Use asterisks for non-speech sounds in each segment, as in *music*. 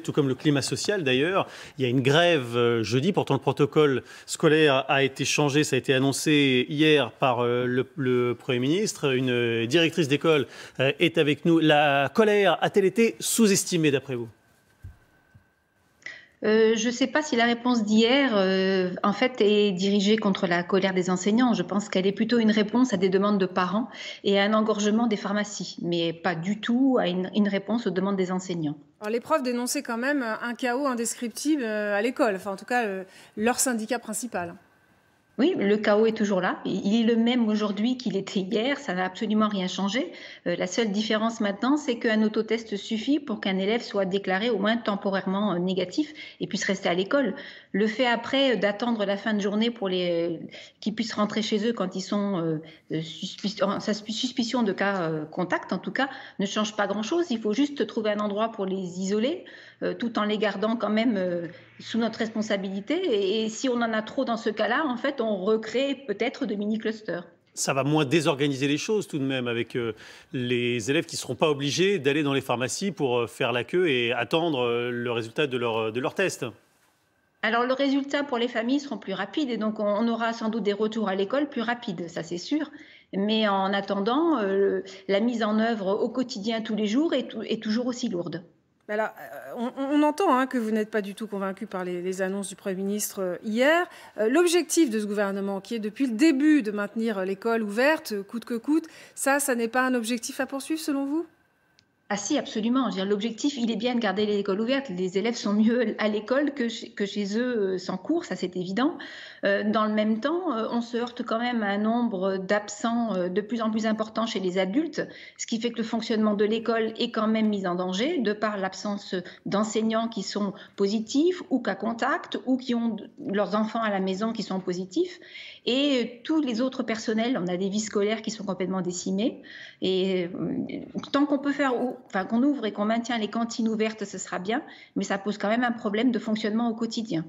tout comme le climat social d'ailleurs. Il y a une grève euh, jeudi, pourtant le protocole scolaire a été changé, ça a été annoncé hier par euh, le, le Premier ministre. Une euh, directrice d'école est avec nous. La colère a-t-elle été sous-estimée d'après vous euh, je ne sais pas si la réponse d'hier, euh, en fait, est dirigée contre la colère des enseignants. Je pense qu'elle est plutôt une réponse à des demandes de parents et à un engorgement des pharmacies, mais pas du tout à une, réponse aux demandes des enseignants. Alors, les profs dénonçaient quand même un chaos indescriptible euh, à l'école, en tout cas, leur syndicat principal. Oui, le chaos est toujours là. Il est le même aujourd'hui qu'il était hier. Ça n'a absolument rien changé. Euh, la seule différence maintenant, c'est qu'un autotest suffit pour qu'un élève soit déclaré au moins temporairement euh, négatif et puisse rester à l'école. Le fait après euh, d'attendre la fin de journée pour les qu'ils puissent rentrer chez eux quand ils sont euh, suspicion de cas contact, en tout cas, ne change pas grand-chose. Il faut juste trouver un endroit pour les isoler, tout en les gardant quand même sous notre responsabilité. Et, si on en a trop dans ce cas-là, en fait, on recrée peut-être de mini-clusters. Ça va moins désorganiser les choses tout de même avec euh, les élèves qui ne seront pas obligés d'aller dans les pharmacies pour euh, faire la queue et attendre euh, le résultat de leur, de leur test. Alors le résultat pour les familles seront plus rapides et donc on aura sans doute des retours à l'école plus rapides, ça c'est sûr. Mais en attendant, la mise en œuvre au quotidien tous les jours est toujours aussi lourde. Euh, on, entend hein, que vous n'êtes pas du tout convaincu par les, annonces du Premier ministre euh, hier. Euh, l'objectif de ce gouvernement, qui est depuis le début de maintenir l'école ouverte, coûte que coûte, ça, ça n'est pas un objectif à poursuivre selon vous ah si, absolument. L'objectif, il est bien de garder les écoles ouvertes. Les élèves sont mieux à l'école que, que, chez eux euh, sans cours, ça c'est évident. Euh, dans le même temps, euh, on se heurte quand même à un nombre d'absents de plus en plus important chez les adultes, ce qui fait que le fonctionnement de l'école est quand même mis en danger de par l'absence d'enseignants qui sont positifs ou qu'à contact ou qui ont leurs enfants à la maison qui sont positifs. Et tous les autres personnels, on a des vies scolaires qui sont complètement décimées. Et tant qu'on peut faire enfin qu'on ouvre et qu'on maintient les cantines ouvertes, ce sera bien, mais ça pose quand même un problème de fonctionnement au quotidien.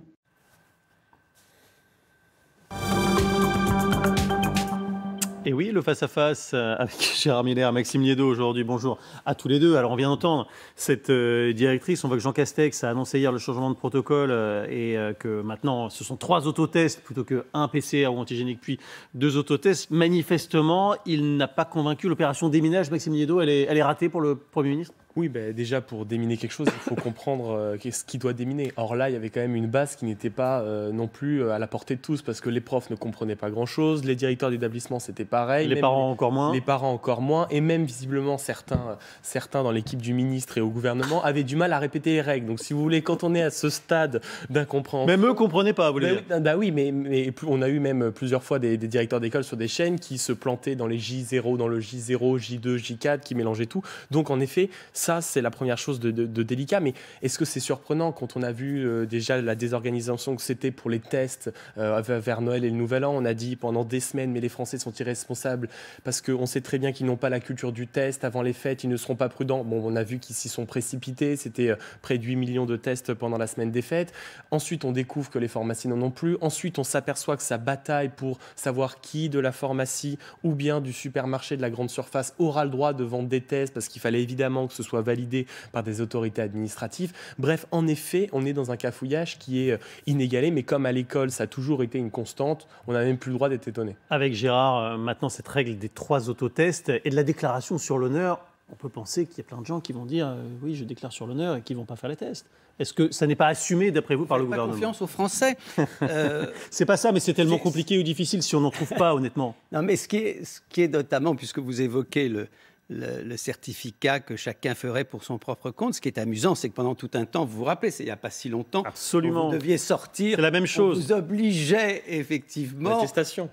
le face-à-face euh, avec *laughs* Gérard Miller, Maxime Liedo aujourd'hui. Bonjour à tous les deux. Alors, on vient d'entendre cette euh, directrice. On voit que Jean Castex a annoncé hier le changement de protocole euh, et que maintenant, ce sont trois autotests plutôt un PCR ou antigénique, puis deux autotests. Manifestement, il n'a pas convaincu l'opération déminage. Maxime Liedo, elle elle est ratée pour le Premier ministre oui, ben, déjà pour déminer quelque chose, il faut *laughs* comprendre euh, ce qui doit déminer. Or là, il y avait quand même une base qui n'était pas euh, non plus euh, à la portée de tous parce que les profs ne comprenaient pas grand-chose, les directeurs d'établissement c'était pareil, les parents encore moins, les parents encore moins, et même visiblement certains, certains dans l'équipe du ministre et au gouvernement avaient du mal à répéter les règles. Donc si vous voulez, quand on est à ce stade d'incompréhension, même eux comprenaient pas, vous voulez ben ben oui, mais, on a eu même plusieurs fois des, directeurs d'école sur des chaînes qui se plantaient dans les J0, dans le J0, J2, J4, qui mélangeaient tout. Donc en effet ça, c'est la première chose de, délicat. Mais est-ce que c'est surprenant quand on a vu euh, déjà la désorganisation que c'était pour les tests euh, vers Noël et le Nouvel An On a dit pendant des semaines, mais les Français sont irresponsables parce qu'on sait très bien qu'ils n'ont pas la culture du test. Avant les fêtes, ils ne seront pas prudents. Bon, on a vu qu'ils s'y sont précipités. C'était euh, près de 8 millions de tests pendant la semaine des fêtes. Ensuite, on découvre que les pharmacies n'en ont plus. Ensuite, on s'aperçoit que ça bataille pour savoir qui de la pharmacie ou bien du supermarché de la grande surface aura le droit de vendre des tests parce qu'il fallait évidemment que ce soit soit validé par des autorités administratives. Bref, en effet, on est dans un cafouillage qui est euh, inégalé, mais comme à l'école, ça a toujours été une constante, on n'a même plus le droit d'être étonné. Avec Gérard, euh, maintenant, cette règle des trois autotests et de la déclaration sur l'honneur, on peut penser qu'il y a plein de gens qui vont dire euh, oui, je déclare sur l'honneur et qui ne vont pas faire les tests. Est-ce que ça n'est pas assumé, d'après vous, par le pas gouvernement confiance aux Français. *laughs* Euh... c'est pas ça, mais c'est tellement compliqué ou difficile si on n'en trouve pas, honnêtement. Non, mais ce qui ce qui est notamment, puisque vous évoquez le, le, certificat que chacun ferait pour son propre compte. Ce qui est amusant, c'est que pendant tout un temps, vous vous rappelez, c'est il n'y a pas si longtemps, Absolument. vous deviez sortir. C'est la même chose. vous obligez effectivement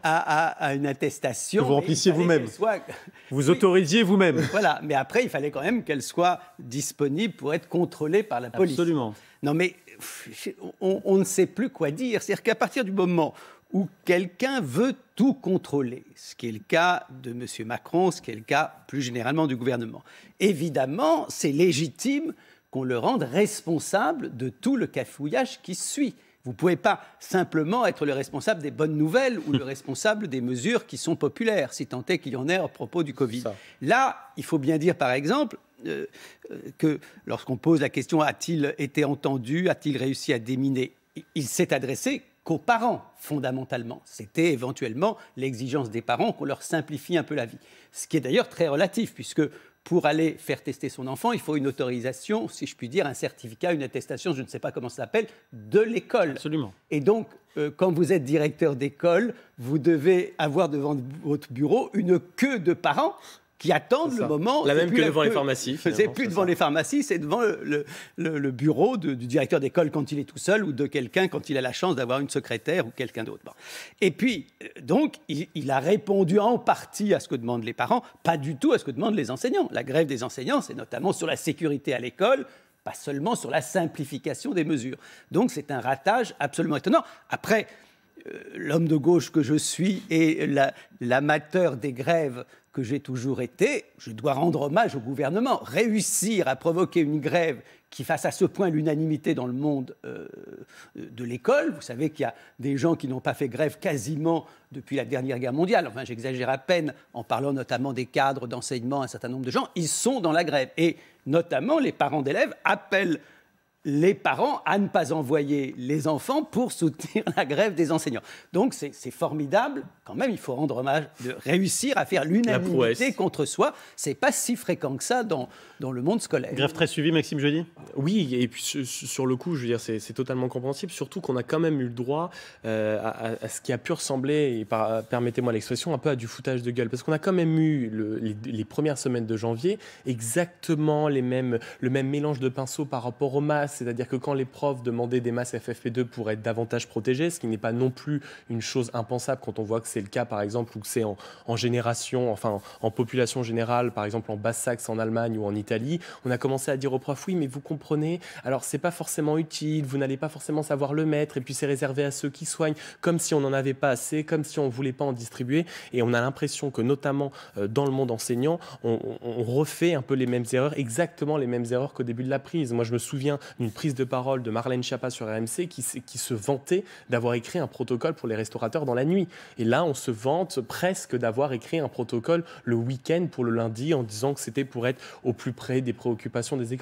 à, une attestation. vous remplissiez vous-même. Soit... *laughs* Vous autorisiez vous-même. *laughs* Voilà, mais après, il fallait quand même qu'elle soit disponible pour être contrôlée par la police. Absolument. Non, mais on, on ne sait plus quoi dire. C'est-à-dire qu'à partir du moment où quelqu'un veut tout contrôler, ce qui est le cas de M. Macron, ce qui est le cas plus généralement du gouvernement. Évidemment, c'est légitime qu'on le rende responsable de tout le cafouillage qui suit. Vous ne pouvez pas simplement être le responsable des bonnes nouvelles ou le *laughs* responsable des mesures qui sont populaires, si tant est qu'il y en ait à propos du Covid. Là, il faut bien dire, par exemple, euh, euh, que lorsqu'on pose la question a-t-il été entendu, a-t-il réussi à déminer, il s'est adressé qu'aux parents, fondamentalement. C'était éventuellement l'exigence des parents qu'on leur simplifie un peu la vie. Ce qui est d'ailleurs très relatif, puisque pour aller faire tester son enfant, il faut une autorisation, si je puis dire, un certificat, une attestation, je ne sais pas comment ça s'appelle, de l'école. Absolument. Et donc, euh, quand vous êtes directeur d'école, vous devez avoir devant votre bureau une queue de parents qui attendent le moment. La même que devant les pharmacies. C'est plus devant les pharmacies, c'est devant le, bureau du directeur d'école quand il est tout seul ou de quelqu'un quand il a la chance d'avoir une secrétaire ou quelqu'un d'autre. Et puis, euh, donc, il, il, a répondu en partie à ce que demandent les parents, pas du tout à ce que demandent les enseignants. La grève des enseignants, c'est notamment sur la sécurité à l'école pas seulement sur la simplification des mesures. Donc c'est un ratage absolument étonnant. Après, euh, l'homme de gauche que je suis et l'amateur des grèves que j'ai toujours été, je dois rendre hommage au gouvernement. Réussir à provoquer une grève qui fasse à ce point l'unanimité dans le monde euh, de l'école. Vous savez qu'il y a des gens qui n'ont pas fait grève quasiment depuis la dernière guerre mondiale. Enfin, j'exagère à peine en parlant notamment des cadres d'enseignement, un certain nombre de gens. Ils sont dans la grève. Et notamment, les parents d'élèves appellent les parents à ne pas envoyer les enfants pour soutenir la grève des enseignants. Donc c'est formidable, quand même, il faut rendre hommage de réussir à faire l'unanimité contre soi. C'est pas si fréquent que ça dans, dans le monde scolaire. Grève très suivie, Maxime Jeudi Oui, et puis sur le coup, je veux dire, c'est totalement compréhensible, surtout qu'on a quand même eu le droit euh, à, ce qui a pu ressembler, permettez-moi l'expression, un peu à du foutage de gueule, parce qu'on a quand même eu les, premières semaines de janvier exactement les mêmes, le même mélange de pinceaux par rapport au masque c'est-à-dire que quand les profs demandaient des masses FFP2 pour être davantage protégés, ce qui n'est pas non plus une chose impensable quand on voit que c'est le cas par exemple ou que c'est en, génération, enfin en, population générale, par exemple en Basse-Saxe en Allemagne ou en Italie, on a commencé à dire aux profs oui mais vous comprenez, alors c'est pas forcément utile, vous n'allez pas forcément savoir le mettre et puis c'est réservé à ceux qui soignent, comme si on n'en avait pas assez, comme si on voulait pas en distribuer et on a l'impression que notamment euh, dans le monde enseignant, on refait un peu les mêmes erreurs, exactement les mêmes erreurs qu'au début de la prise. Moi je me souviens une prise de parole de Marlène Schiappa sur RMC qui, qui se vantait d'avoir écrit un protocole pour les restaurateurs dans la nuit. Et là, on se vante presque d'avoir écrit un protocole le week-end pour le lundi en disant que c'était pour être au plus près des préoccupations des écoles.